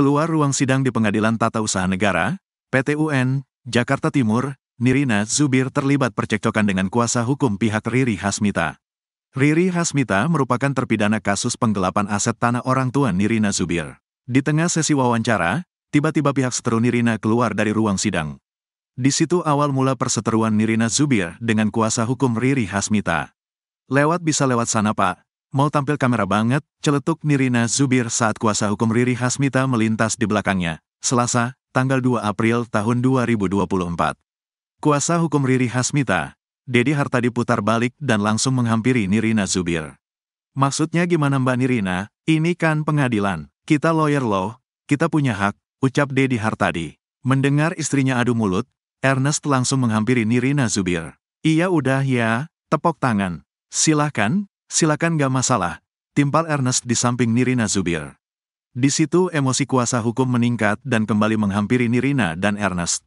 Keluar ruang sidang di Pengadilan Tata Usaha Negara, PT UN, Jakarta Timur, Nirina Zubir terlibat percekcokan dengan kuasa hukum pihak Riri Hasmita. Riri Hasmita merupakan terpidana kasus penggelapan aset tanah orang tua Nirina Zubir. Di tengah sesi wawancara, tiba-tiba pihak seteru Nirina keluar dari ruang sidang. Di situ awal mula perseteruan Nirina Zubir dengan kuasa hukum Riri Hasmita. Lewat bisa lewat sana pak, Mau tampil kamera banget, celetuk Nirina Zubir saat kuasa hukum Riri Hasmita melintas di belakangnya. Selasa, tanggal 2 April tahun 2024. Kuasa hukum Riri Hasmita, Dedi Hartadi putar balik dan langsung menghampiri Nirina Zubir. Maksudnya gimana Mbak Nirina? Ini kan pengadilan. Kita lawyer loh, kita punya hak, ucap Dedi Hartadi. Mendengar istrinya adu mulut, Ernest langsung menghampiri Nirina Zubir. Iya udah ya, tepok tangan. Silahkan, Silakan gak masalah, timpal Ernest di samping Nirina Zubir. Di situ emosi kuasa hukum meningkat dan kembali menghampiri Nirina dan Ernest.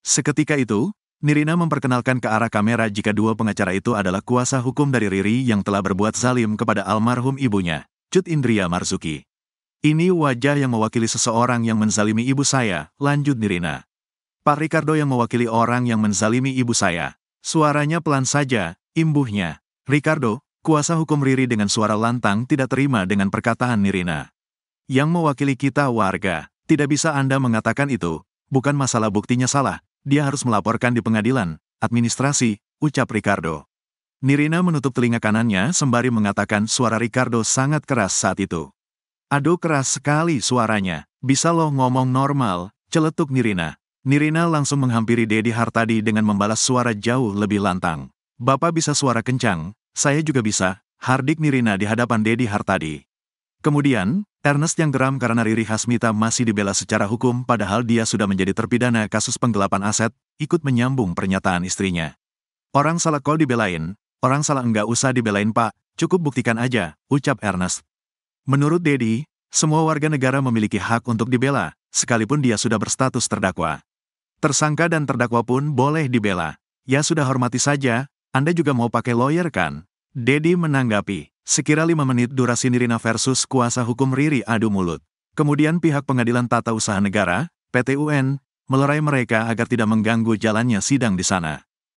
Seketika itu, Nirina memperkenalkan ke arah kamera jika dua pengacara itu adalah kuasa hukum dari Riri yang telah berbuat zalim kepada almarhum ibunya, Cut Indria Marzuki. Ini wajah yang mewakili seseorang yang menzalimi ibu saya, lanjut Nirina. Pak Ricardo yang mewakili orang yang menzalimi ibu saya. Suaranya pelan saja, imbuhnya. Ricardo, Kuasa hukum Riri dengan suara lantang tidak terima dengan perkataan Nirina. Yang mewakili kita warga, tidak bisa Anda mengatakan itu, bukan masalah buktinya salah, dia harus melaporkan di pengadilan, administrasi, ucap Ricardo. Nirina menutup telinga kanannya sembari mengatakan suara Ricardo sangat keras saat itu. Aduh keras sekali suaranya, bisa lo ngomong normal, celetuk Nirina. Nirina langsung menghampiri Dedi Hartadi dengan membalas suara jauh lebih lantang. Bapak bisa suara kencang, saya juga bisa, Hardik Nirina di hadapan Dedi Hartadi. Kemudian, Ernest yang geram karena Riri Hasmita masih dibela secara hukum padahal dia sudah menjadi terpidana kasus penggelapan aset, ikut menyambung pernyataan istrinya. Orang salah kau dibelain, orang salah enggak usah dibelain pak, cukup buktikan aja, ucap Ernest. Menurut Dedi, semua warga negara memiliki hak untuk dibela, sekalipun dia sudah berstatus terdakwa. Tersangka dan terdakwa pun boleh dibela. Ya sudah hormati saja, Anda juga mau pakai lawyer kan? Dedi menanggapi, sekira lima menit durasi Nirina versus kuasa hukum Riri adu mulut. Kemudian pihak pengadilan tata usaha negara, (PTUN) melerai mereka agar tidak mengganggu jalannya sidang di sana.